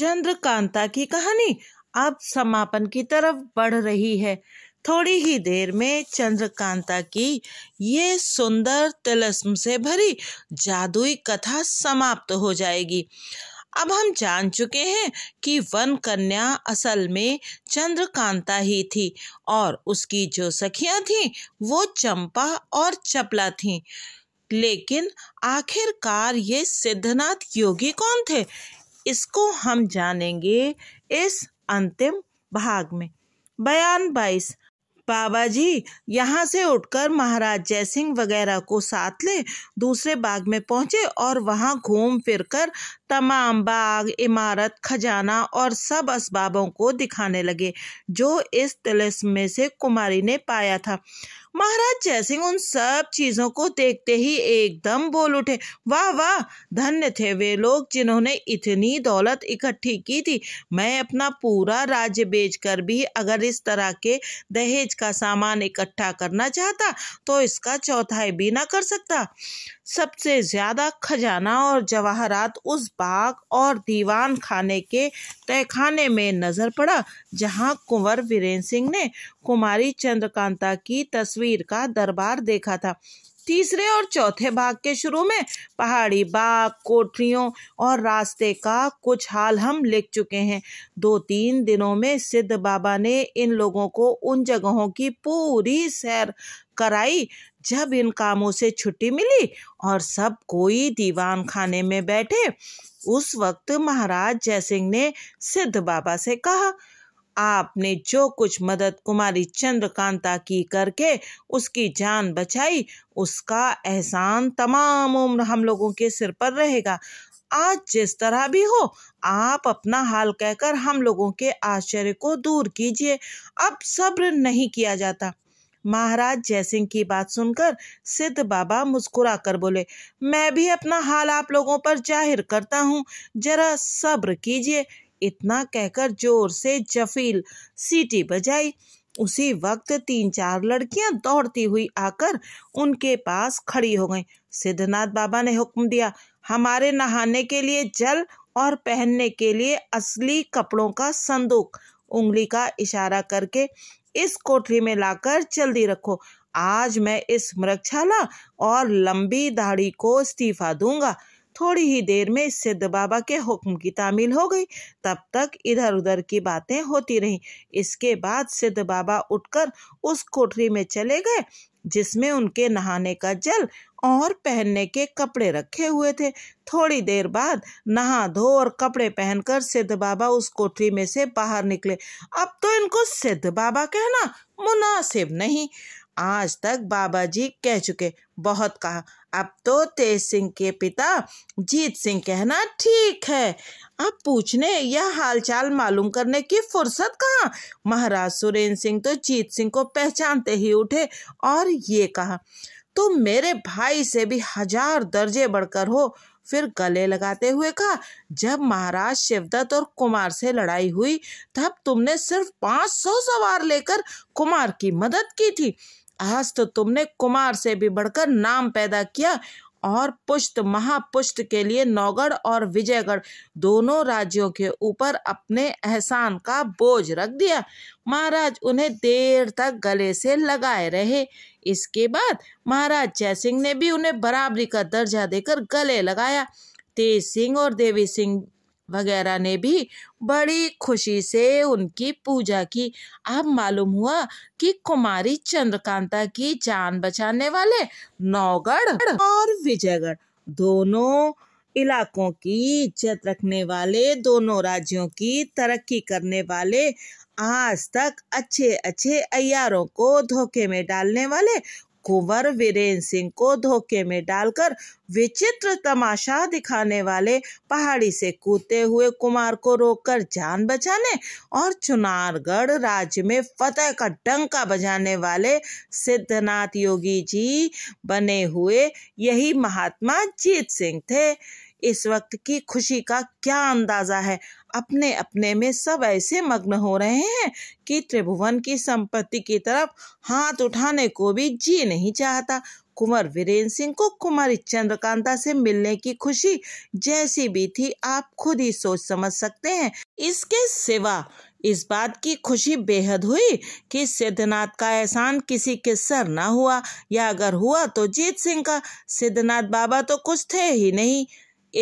चंद्रकांता की कहानी अब समापन की तरफ बढ़ रही है थोड़ी ही देर में चंद्रकांता की ये सुंदर तिलस्म से भरी जादुई कथा समाप्त हो जाएगी अब हम जान चुके हैं कि वन कन्या असल में चंद्रकांता ही थी और उसकी जो सखियां थीं वो चंपा और चपला थीं लेकिन आखिरकार ये सिद्धनाथ योगी कौन थे इसको हम जानेंगे इस अंतिम भाग में बयान बाईस बाबा जी यहाँ से उठकर महाराज जयसिंह वगैरह को साथ ले दूसरे बाग में पहुँचे और वहाँ घूम फिरकर तमाम बाग इमारत खजाना और सब असबाबों को दिखाने लगे जो इस तिलस्म में से कुमारी ने पाया था महाराज जयसिंह उन सब चीजों को देखते ही एकदम बोल उठे वाह वाह धन्य थे वे लोग जिन्होंने इतनी दौलत इकट्ठी की थी मैं अपना पूरा राज्य बेचकर भी अगर इस तरह के दहेज का सामान इकट्ठा करना चाहता तो इसका चौथाई भी ना कर सकता सबसे ज़्यादा खजाना और जवाहरात उस बाग और दीवान खाने के तहखाने में नज़र पड़ा जहां कुंवर वीरेंद्र सिंह ने कुमारी चंद्रकांता की तस्वीर का दरबार देखा था तीसरे और चौथे भाग के शुरू में पहाड़ी बाग कोठरियों और रास्ते का कुछ हाल हम लिख चुके हैं दो तीन दिनों में सिद्ध बाबा ने इन लोगों को उन जगहों की पूरी सैर कराई जब इन कामों से छुट्टी मिली और सब कोई दीवान खाने में बैठे उस वक्त महाराज जयसिंह ने सिद्ध बाबा से कहा आपने जो कुछ मदद कुमारी चंद्रकांता की करके उसकी जान बचाई उसका एहसान तमाम उम्र हम लोगों के सिर पर रहेगा आज जिस तरह भी हो आप अपना हाल कहकर हम लोगों के आश्चर्य को दूर कीजिए अब सब्र नहीं किया जाता महाराज जयसिंह की बात सुनकर सिद्ध बाबा मुस्कुरा कर बोले मैं भी अपना हाल आप लोगों पर जाहिर करता हूँ जरा सब्र कीजिए इतना कहकर जोर से जफील सीटी बजाई उसी वक्त तीन चार लड़कियां दौड़ती हुई आकर उनके पास खड़ी हो गईं। सिद्धनाथ बाबा ने हुक्म दिया हमारे नहाने के लिए जल और पहनने के लिए असली कपड़ों का संदूक उंगली का इशारा करके इस कोठरी में लाकर जल्दी रखो आज मैं इस मृक्षाला और लंबी दाढ़ी को इस्तीफा दूंगा थोड़ी ही देर में सिद्ध बाबा के हुक्म की तामील हो गई तब तक इधर उधर की बातें होती रहीं इसके बाद सिद्ध बाबा उठकर उस कोठरी में चले गए जिसमें उनके नहाने का जल और पहनने के कपड़े रखे हुए थे थोड़ी देर बाद नहा धो और कपड़े पहनकर सिद्ध बाबा उस कोठरी में से बाहर निकले अब तो इनको सिद्ध बाबा कहना मुनासिब नहीं आज तक बाबा जी कह चुके बहुत कहा अब तो तेज सिंह के पिता जीत सिंह कहना ठीक है अब पूछने या हालचाल मालूम करने की फुर्सत कहाँ महाराज सुरेंद्र सिंह तो जीत सिंह को पहचानते ही उठे और ये कहा तुम तो मेरे भाई से भी हजार दर्जे बढ़कर हो फिर गले लगाते हुए कहा जब महाराज शिवदत्त और कुमार से लड़ाई हुई तब तुमने सिर्फ पाँच सौ सवार लेकर कुमार की मदद की थी हस्त तो तुमने कुमार से भी बढ़कर नाम पैदा किया और पुष्ट महापुष्ट के लिए नौगढ़ और विजयगढ़ दोनों राज्यों के ऊपर अपने एहसान का बोझ रख दिया महाराज उन्हें देर तक गले से लगाए रहे इसके बाद महाराज सिंह ने भी उन्हें बराबरी का दर्जा देकर गले लगाया तेज सिंह और देवी सिंह वगैरह ने भी बड़ी खुशी से उनकी पूजा की अब मालूम हुआ कि कुमारी चंद्रकांता की जान बचाने वाले नौगढ़ और विजयगढ़ दोनों इलाकों की इज्जत रखने वाले दोनों राज्यों की तरक्की करने वाले आज तक अच्छे अच्छे अयारों को धोखे में डालने वाले कुंवर वीरेंद्र सिंह को धोखे में डालकर विचित्र तमाशा दिखाने वाले पहाड़ी से कूदते हुए कुमार को रोककर जान बचाने और चुनारगढ़ राज्य में फतेह का डंका बजाने वाले सिद्धनाथ योगी जी बने हुए यही महात्मा जीत सिंह थे इस वक्त की खुशी का क्या अंदाजा है अपने अपने में सब ऐसे मग्न हो रहे हैं कि त्रिभुवन की संपत्ति की तरफ हाथ उठाने को भी जी नहीं चाहता कुंवर वीरेंद्र सिंह को कुमारी चंद्रकांता से मिलने की खुशी जैसी भी थी आप खुद ही सोच समझ सकते हैं इसके सिवा इस बात की खुशी बेहद हुई कि सिद्धनाथ का एहसान किसी के सर ना हुआ या अगर हुआ तो जीत सिंह का सिद्धनाथ बाबा तो कुछ थे ही नहीं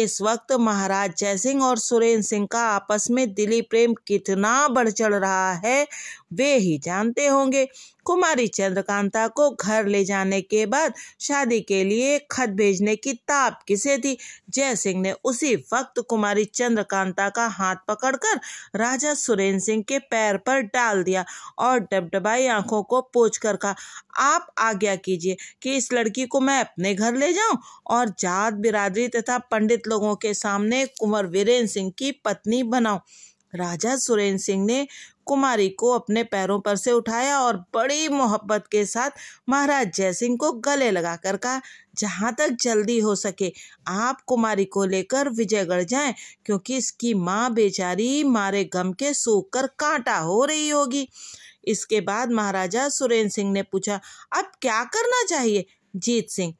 इस वक्त महाराज जयसिंह और सुरेंद्र सिंह का आपस में दिली प्रेम कितना बढ़ चढ़ रहा है वे ही जानते होंगे कुमारी चंद्रकांता को घर ले जाने के बाद शादी के लिए खत भेजने की ताप किसे थी जय सिंह ने उसी वक्त कुमारी चंद्रकांता का हाथ पकड़कर राजा सुरेंद्र सिंह के पैर पर डाल दिया और डबडबाई आंखों को पोच कर कहा आप आज्ञा कीजिए कि इस लड़की को मैं अपने घर ले जाऊं और जात बिरादरी तथा पंडित लोगों के सामने कुंवर वीरेंद्र सिंह की पत्नी बनाऊं राजा सुरेंद्र सिंह ने कुमारी को अपने पैरों पर से उठाया और बड़ी मोहब्बत के साथ महाराज जय सिंह को गले लगाकर कहा जहाँ तक जल्दी हो सके आप कुमारी को लेकर विजयगढ़ जाएं क्योंकि इसकी माँ बेचारी मारे गम के सूख कर कांटा हो रही होगी इसके बाद महाराजा सुरेंद्र सिंह ने पूछा अब क्या करना चाहिए जीत सिंह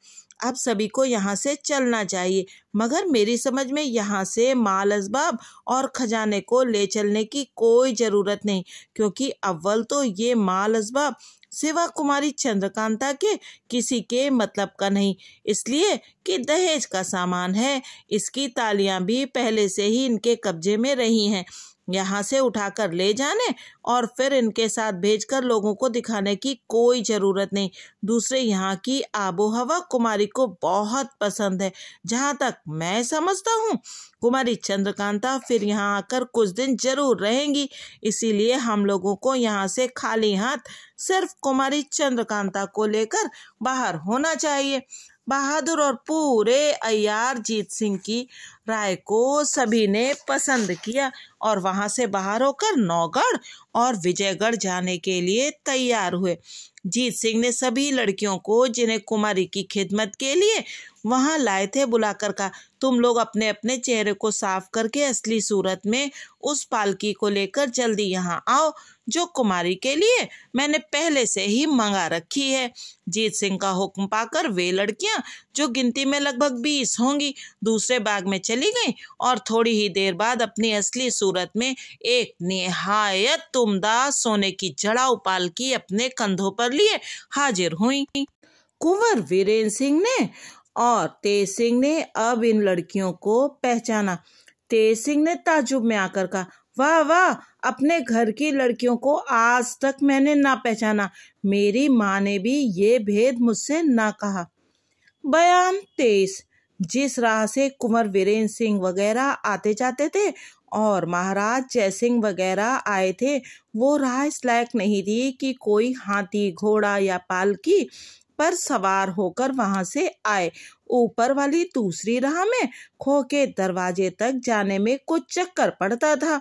आप सभी को यहाँ से चलना चाहिए मगर मेरी समझ में यहाँ से माल इसबाब और ख़जाने को ले चलने की कोई ज़रूरत नहीं क्योंकि अव्वल तो ये माल इसबाब सिवा कुमारी चंद्रकांता के किसी के मतलब का नहीं इसलिए कि दहेज का सामान है इसकी तालियां भी पहले से ही इनके कब्जे में रही हैं यहाँ से उठाकर ले जाने और फिर इनके साथ भेजकर लोगों को दिखाने की कोई ज़रूरत नहीं दूसरे यहाँ की आबो हवा कुमारी को बहुत पसंद है जहाँ तक मैं समझता हूँ कुमारी चंद्रकांता फिर यहाँ आकर कुछ दिन जरूर रहेंगी इसीलिए हम लोगों को यहाँ से खाली हाथ सिर्फ कुमारी चंद्रकांता को लेकर बाहर होना चाहिए बहादुर और पूरे अयार जीत सिंह की राय को सभी ने पसंद किया और वहाँ से बाहर होकर नौगढ़ और विजयगढ़ जाने के लिए तैयार हुए जीत सिंह ने सभी लड़कियों को जिन्हें कुमारी की खिदमत के लिए वहाँ लाए थे बुलाकर कहा तुम लोग अपने अपने चेहरे को साफ करके असली सूरत में उस पालकी को लेकर जल्दी यहाँ आओ जो कुमारी के लिए मैंने पहले से ही मंगा रखी है जीत सिंह का हुक्म पाकर वे लड़कियां जो गिनती में लगभग बीस होंगी दूसरे बाग में चली गईं और थोड़ी ही देर बाद अपनी असली सूरत सूरत में एक नहायत तुमदा सोने की जड़ा उपाल की अपने कंधों पर लिए हाजिर हुई कुंवर वीरेंद्र सिंह ने और तेज सिंह ने अब इन लड़कियों को पहचाना तेज सिंह ने ताजुब में आकर कहा वाह वाह अपने घर की लड़कियों को आज तक मैंने ना पहचाना मेरी माँ ने भी ये भेद मुझसे ना कहा बयान तेज जिस राह से कुंवर वीरेंद्र सिंह वगैरह आते जाते थे और महाराज जयसिंह वगैरह आए थे वो राह इस लायक नहीं थी कि कोई हाथी घोड़ा या पालकी पर सवार होकर वहां से आए ऊपर वाली दूसरी राह में खो के दरवाजे तक जाने में कुछ चक्कर पड़ता था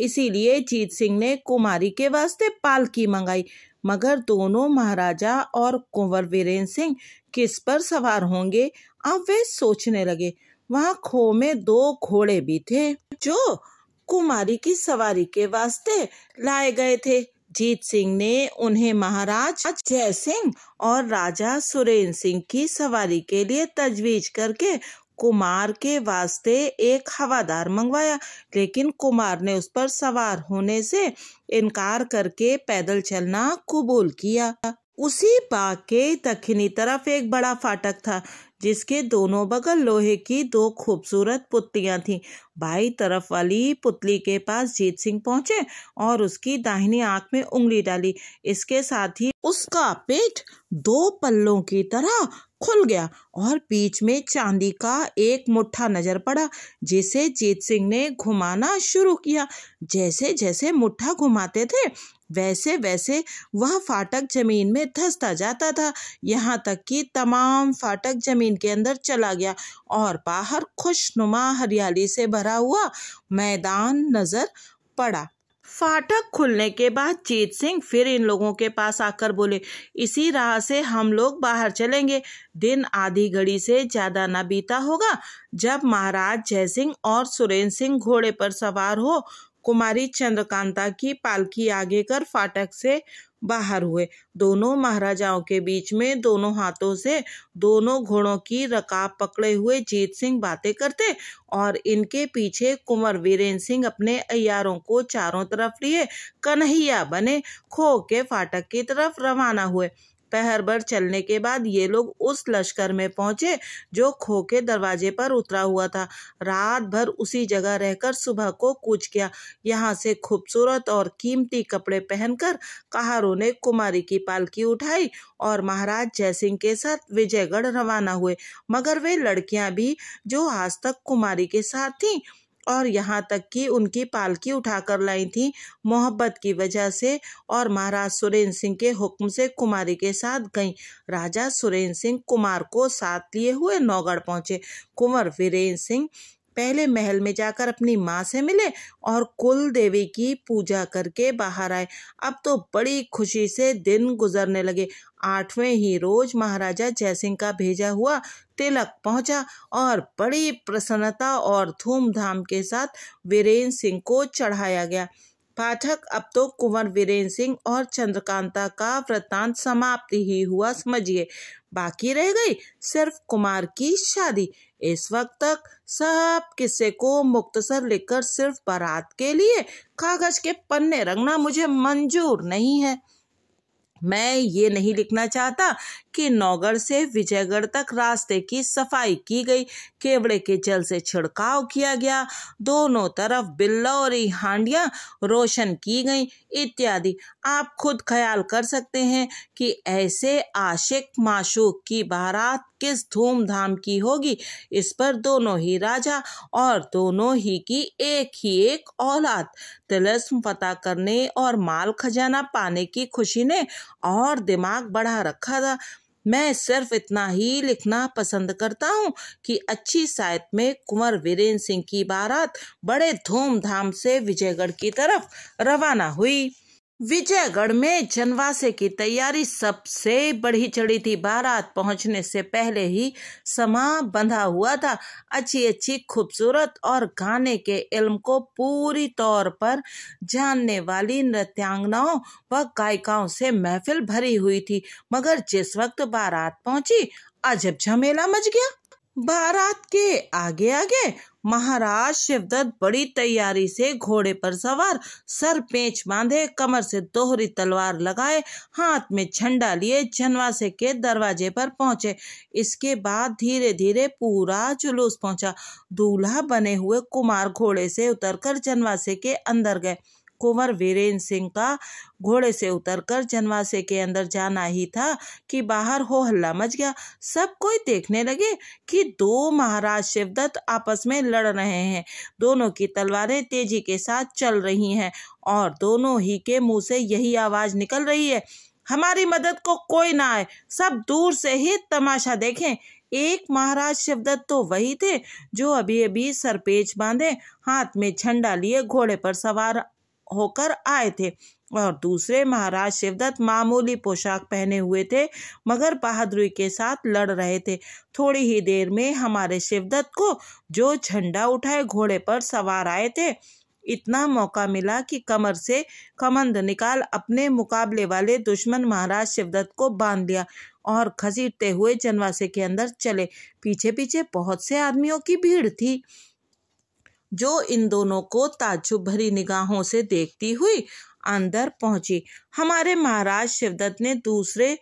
इसीलिए जीत सिंह ने कुमारी के वास्ते पालकी मंगाई मगर दोनों महाराजा और कुंवर वीरेंद्र सिंह किस पर सवार होंगे अब वे सोचने लगे वहाँ खो में दो घोड़े भी थे जो कुमारी की सवारी के वास्ते लाए गए थे जीत सिंह ने उन्हें महाराज जय सिंह और राजा सुरेंद्र सिंह की सवारी के लिए तजवीज करके कुमार के वास्ते एक हवादार मंगवाया लेकिन कुमार ने उस पर सवार होने से इनकार करके पैदल चलना कबूल किया उसी बाग के दखनी तरफ एक बड़ा फाटक था जिसके दोनों बगल लोहे की दो खूबसूरत पुतलियां थीं बाई तरफ वाली पुतली के पास जीत सिंह पहुंचे और उसकी दाहिनी आंख में उंगली डाली इसके साथ ही उसका पेट दो पल्लों की तरह खुल गया और बीच में चांदी का एक मुट्ठा नजर पड़ा जिसे जीत सिंह ने घुमाना शुरू किया जैसे जैसे मुट्ठा घुमाते थे वैसे वैसे वह फाटक जमीन में धसता जाता था यहाँ तक कि तमाम फाटक जमीन के अंदर चला गया और बाहर खुशनुमा हरियाली से भरा हुआ मैदान नजर पड़ा फाटक खुलने के बाद जीत सिंह फिर इन लोगों के पास आकर बोले इसी राह से हम लोग बाहर चलेंगे दिन आधी घड़ी से ज़्यादा न बीता होगा जब महाराज जय सिंह और सुरेंद्र सिंह घोड़े पर सवार हो कुमारी चंद्रकांता की पालकी आगे कर फाटक से बाहर हुए दोनों महाराजाओं के बीच में दोनों हाथों से दोनों घोड़ों की रकाब पकड़े हुए जीत सिंह बातें करते और इनके पीछे कुंवर वीरेंद्र सिंह अपने अयारों को चारों तरफ लिए कन्हैया बने खो के फाटक की तरफ रवाना हुए पहर भर चलने के बाद ये लोग उस लश्कर में पहुंचे जो खो के दरवाजे पर उतरा हुआ था रात भर उसी जगह रहकर सुबह को कूच किया यहाँ से खूबसूरत और कीमती कपड़े पहनकर कहारों ने कुमारी की पालकी उठाई और महाराज जयसिंह के साथ विजयगढ़ रवाना हुए मगर वे लड़कियां भी जो आज तक कुमारी के साथ थीं और यहाँ तक कि उनकी पालकी उठाकर लाई थी मोहब्बत की वजह से और महाराज सुरेंद्र सिंह के हुक्म से कुमारी के साथ गई राजा सुरेंद्र सिंह कुमार को साथ लिए हुए नौगढ़ पहुंचे कुंवर वीरेंद्र सिंह पहले महल में जाकर अपनी माँ से मिले और कुल देवी की पूजा करके बाहर आए अब तो बड़ी खुशी से दिन गुजरने लगे आठवें ही रोज महाराजा जयसिंह का भेजा हुआ तिलक पहुंचा और बड़ी प्रसन्नता और धूमधाम के साथ वीरेंद्र सिंह को चढ़ाया गया पाठक अब तो कुंवर वीरेंद्र सिंह और चंद्रकांता का वृत्तांत समाप्त ही हुआ समझिए बाकी रह गई सिर्फ कुमार की शादी इस वक्त तक सब किस्से को मुख्तसर लिखकर सिर्फ बारात के लिए कागज के पन्ने रंगना मुझे मंजूर नहीं है मैं ये नहीं लिखना चाहता कि नौगढ़ से विजयगढ़ तक रास्ते की सफाई की गई केवड़े के जल से छिड़काव किया गया दोनों तरफ और हांडिया रोशन की गई इत्यादि आप खुद ख्याल कर सकते हैं कि ऐसे आशिक माशूक की बारात किस धूमधाम की होगी इस पर दोनों ही राजा और दोनों ही की एक ही एक औलाद तिलस्म पता करने और माल खजाना पाने की खुशी ने और दिमाग बढ़ा रखा था मैं सिर्फ इतना ही लिखना पसंद करता हूँ कि अच्छी साहित में कुंवर वीरेंद्र सिंह की बारात बड़े धूमधाम से विजयगढ़ की तरफ रवाना हुई विजयगढ़ में जनवासे की तैयारी सबसे बढ़ी चढ़ी थी बारात पहुंचने से पहले ही समा बंधा हुआ था अच्छी अच्छी खूबसूरत और गाने के इल्म को पूरी तौर पर जानने वाली नृत्यांगनाओं व गायिकाओं से महफिल भरी हुई थी मगर जिस वक्त बारात पहुंची अजब झमेला मच गया बारात के आगे आगे महाराज शिवदत्त बड़ी तैयारी से घोड़े पर सवार सर पेच बांधे कमर से दोहरी तलवार लगाए हाथ में झंडा लिए जनवासे के दरवाजे पर पहुंचे इसके बाद धीरे धीरे पूरा जुलूस पहुंचा दूल्हा बने हुए कुमार घोड़े से उतरकर जनवासे के अंदर गए कुंवर वीरेंद्र सिंह का घोड़े से उतरकर जनवासे के अंदर जाना ही था कि बाहर हो हल्ला मच गया सब कोई देखने लगे कि दो महाराज शिवदत्त आपस में लड़ रहे हैं दोनों की तलवारें तेजी के साथ चल रही हैं और दोनों ही के मुंह से यही आवाज निकल रही है हमारी मदद को कोई ना आए सब दूर से ही तमाशा देखें एक महाराज शिवदत्त तो वही थे जो अभी अभी सरपेच बांधे हाथ में झंडा लिए घोड़े पर सवार होकर आए थे और दूसरे महाराज शिवदत्त मामूली पोशाक पहने हुए थे मगर बहादुरी के साथ लड़ रहे थे थोड़ी ही देर में हमारे शिवदत्त को जो झंडा उठाए घोड़े पर सवार आए थे इतना मौका मिला कि कमर से कमंद निकाल अपने मुकाबले वाले दुश्मन महाराज शिवदत्त को बांध लिया और घसीटते हुए जनवासे के अंदर चले पीछे पीछे बहुत से आदमियों की भीड़ थी जो इन दोनों को ताजुब भरी निगाहों से देखती हुई अंदर पहुंची हमारे महाराज शिवदत्त ने दूसरे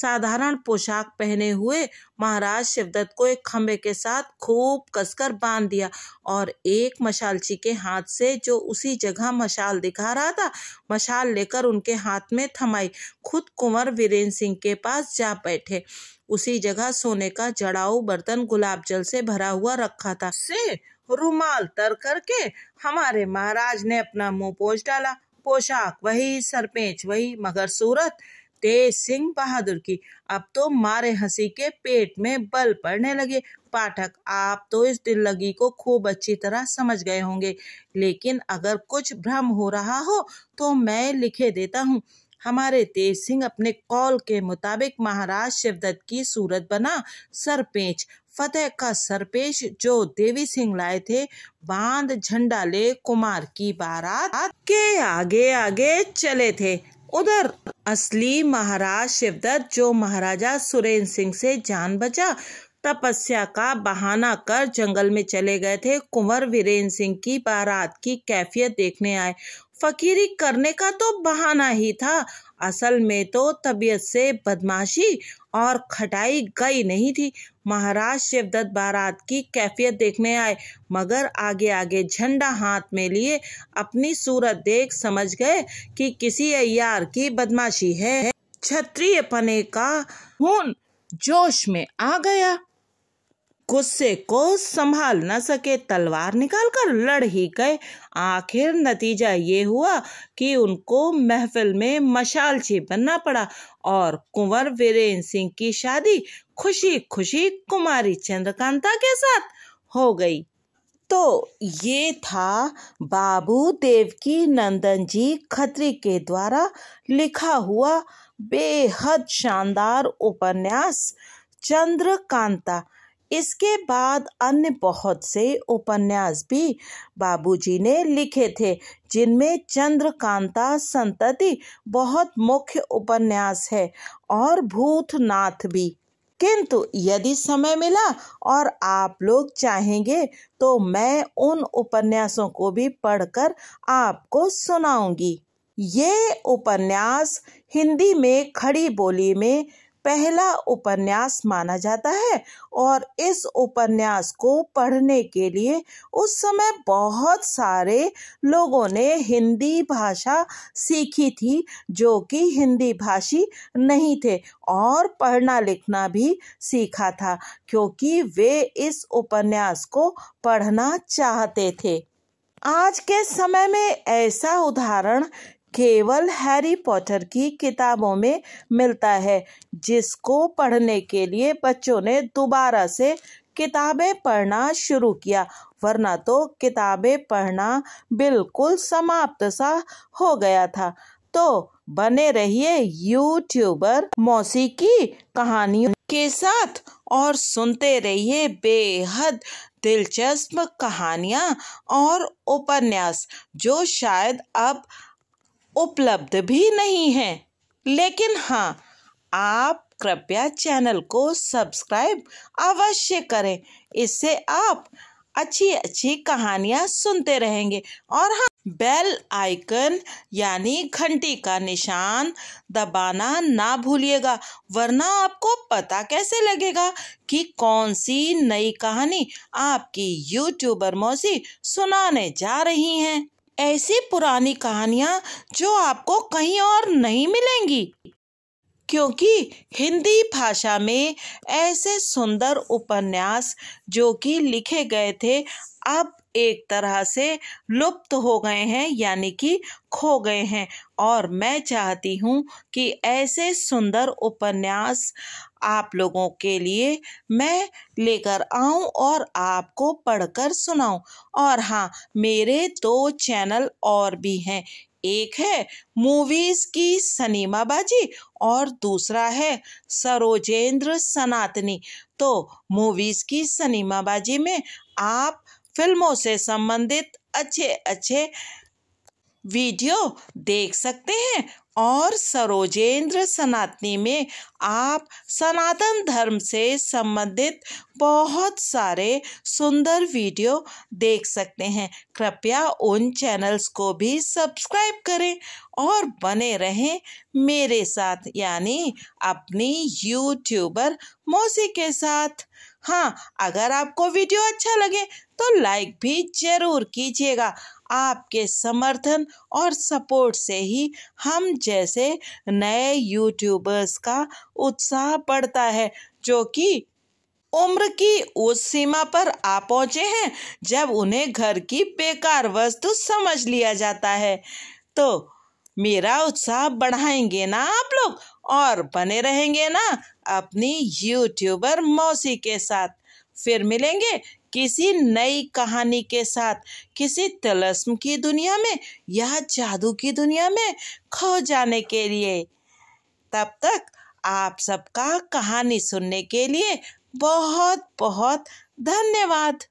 साधारण पोशाक पहने हुए महाराज शिवदत्त को एक खम्भे के साथ खूब कसकर बांध दिया और एक मशालची के हाथ से जो उसी जगह मशाल दिखा रहा था मशाल लेकर उनके हाथ में थमाई खुद कुंवर वीरेंद्र सिंह के पास जा बैठे उसी जगह सोने का जड़ाऊ बर्तन गुलाब जल से भरा हुआ रखा था से रुमाल तर करके हमारे महाराज ने अपना मुंह पोछ डाला पोशाक वही सरपेंच वही मगर सूरत तेज सिंह बहादुर की अब तो मारे हंसी के पेट में बल पड़ने लगे पाठक आप तो इस दिल लगी को खूब अच्छी तरह समझ गए होंगे लेकिन अगर कुछ भ्रम हो रहा हो तो मैं लिखे देता हूँ हमारे तेज सिंह अपने कॉल के मुताबिक महाराज शिवदत्त की सूरत बना सरपेच फतेह का सरपेश जो देवी सिंह लाए थे बांध झंडा ले कुमार की बारात के आगे आगे चले थे उधर असली महाराज शिवदत्त जो महाराजा सुरेंद्र सिंह से जान बचा तपस्या का बहाना कर जंगल में चले गए थे कुंवर वीरेंद्र सिंह की बारात की कैफियत देखने आए फकीरी करने का तो बहाना ही था असल में तो तबीयत से बदमाशी और खटाई गई नहीं थी महाराज शिवदत्त बारात की कैफियत देखने आए मगर आगे आगे झंडा हाथ में लिए अपनी सूरत देख समझ गए कि किसी अयार की बदमाशी है क्षत्रिय पने का खून जोश में आ गया गुस्से को संभाल न सके तलवार निकालकर लड़ ही गए आखिर नतीजा ये हुआ कि उनको महफिल में मशाल बनना पड़ा और कुंवर वीरेंद्र सिंह की शादी खुशी खुशी कुमारी चंद्रकांता के साथ हो गई तो ये था बाबू देव की नंदन जी खत्री के द्वारा लिखा हुआ बेहद शानदार उपन्यास चंद्रकांता इसके बाद अन्य बहुत से उपन्यास भी बाबूजी ने लिखे थे जिनमें चंद्रकांता संतति बहुत मुख्य उपन्यास है और भूतनाथ भी किंतु यदि समय मिला और आप लोग चाहेंगे तो मैं उन उपन्यासों को भी पढ़कर आपको सुनाऊंगी ये उपन्यास हिंदी में खड़ी बोली में पहला उपन्यास माना जाता है और इस उपन्यास को पढ़ने के लिए उस समय बहुत सारे लोगों ने हिंदी भाषा सीखी थी जो कि हिंदी भाषी नहीं थे और पढ़ना लिखना भी सीखा था क्योंकि वे इस उपन्यास को पढ़ना चाहते थे आज के समय में ऐसा उदाहरण केवल हैरी पॉटर की किताबों में मिलता है जिसको पढ़ने के लिए बच्चों ने दोबारा से किताबें पढ़ना शुरू किया वरना तो किताबें पढ़ना बिल्कुल समाप्त सा हो गया था तो बने रहिए यूट्यूबर मौसी की कहानियों के साथ और सुनते रहिए बेहद दिलचस्प कहानियाँ और उपन्यास जो शायद अब उपलब्ध भी नहीं है लेकिन हाँ आप कृपया चैनल को सब्सक्राइब अवश्य करें इससे आप अच्छी अच्छी कहानियाँ सुनते रहेंगे और हाँ बेल आइकन यानी घंटी का निशान दबाना ना भूलिएगा वरना आपको पता कैसे लगेगा कि कौन सी नई कहानी आपकी यूट्यूबर मौसी सुनाने जा रही हैं ऐसी पुरानी कहानियाँ जो आपको कहीं और नहीं मिलेंगी क्योंकि हिंदी भाषा में ऐसे सुंदर उपन्यास जो कि लिखे गए थे अब एक तरह से लुप्त हो गए हैं यानी कि खो गए हैं और मैं चाहती हूँ कि ऐसे सुंदर उपन्यास आप लोगों के लिए मैं लेकर आऊं और आपको पढ़कर सुनाऊं और हाँ मेरे दो चैनल और भी हैं एक है मूवीज़ की सनीमाबाजी और दूसरा है सरोजेंद्र सनातनी तो मूवीज़ की सनीमाबाजी में आप फिल्मों से संबंधित अच्छे अच्छे वीडियो देख सकते हैं और सरोजेंद्र सनातनी में आप सनातन धर्म से संबंधित बहुत सारे सुंदर वीडियो देख सकते हैं कृपया उन चैनल्स को भी सब्सक्राइब करें और बने रहें मेरे साथ यानी अपनी यूट्यूबर मौसी के साथ हाँ अगर आपको वीडियो अच्छा लगे तो लाइक भी ज़रूर कीजिएगा आपके समर्थन और सपोर्ट से ही हम जैसे नए यूट्यूबर्स का उत्साह बढ़ता है जो कि उम्र की उस सीमा पर आ पहुँचे हैं जब उन्हें घर की बेकार वस्तु समझ लिया जाता है तो मेरा उत्साह बढ़ाएंगे ना आप लोग और बने रहेंगे ना अपनी यूट्यूबर मौसी के साथ फिर मिलेंगे किसी नई कहानी के साथ किसी तलस्म की दुनिया में या जादू की दुनिया में खो जाने के लिए तब तक आप सबका कहानी सुनने के लिए बहुत बहुत धन्यवाद